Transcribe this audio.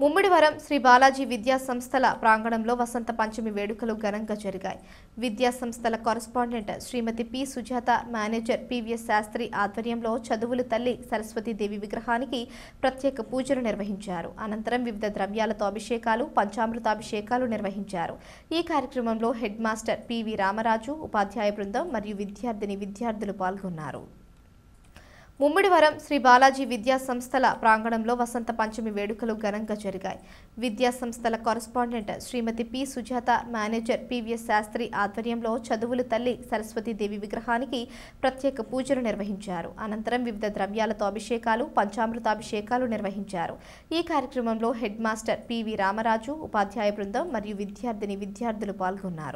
ముమ్మిడివరం శ్రీ బాలాజీ విద్యా సంస్థల ప్రాంగణంలో వసంత పంచమి వేడుకలు ఘనంగా జరిగాయి విద్యా సంస్థల correspondent Shrimati P Sujatha manager PVS Sastry ఆధ్వర్యంలో చదువులు తల్లి సరస్వతీదేవి విగ్రహానికి ప్రత్యేక పూజలు నిర్వహించారు అనంతరం వివిధ ద్రవ్యాలతో అభిషేకాలు పంచామృతాభిషేకాలు నిర్వహించారు ఈ కార్యక్రమంలో హెడ్ మాస్టర్ పివి రామరాజు ఉపాధ్యాయ బృందం మరియు విద్యార్థిని విద్యార్థులు పాల్గొన్నారు ముమ్మిడివరం శ్రీ బాలాజీ విద్యా సంస్థల ప్రాంగణంలో వసంత పంచమి వేడుకలు ఘనంగా జరిగాయి విద్యా సంస్థల correspondent Shrimati P Sujatha manager PVS Sastry ఆధ్వర్యంలో చదువులు తల్లి సరస్వతీదేవి విగ్రహానికి ప్రత్యేక పూజలు నిర్వహించారు అనంతరం వివిధ ద్రవ్యాలతో అభిషేకాలు పంచామృతాభిషేకాలు నిర్వహించారు ఈ కార్యక్రమంలో హెడ్ మాస్టర్ పివి రామరాజు ఉపాధ్యాయ బృందం మరియు విద్యార్థిని విద్యార్థులు పాల్గొన్నారు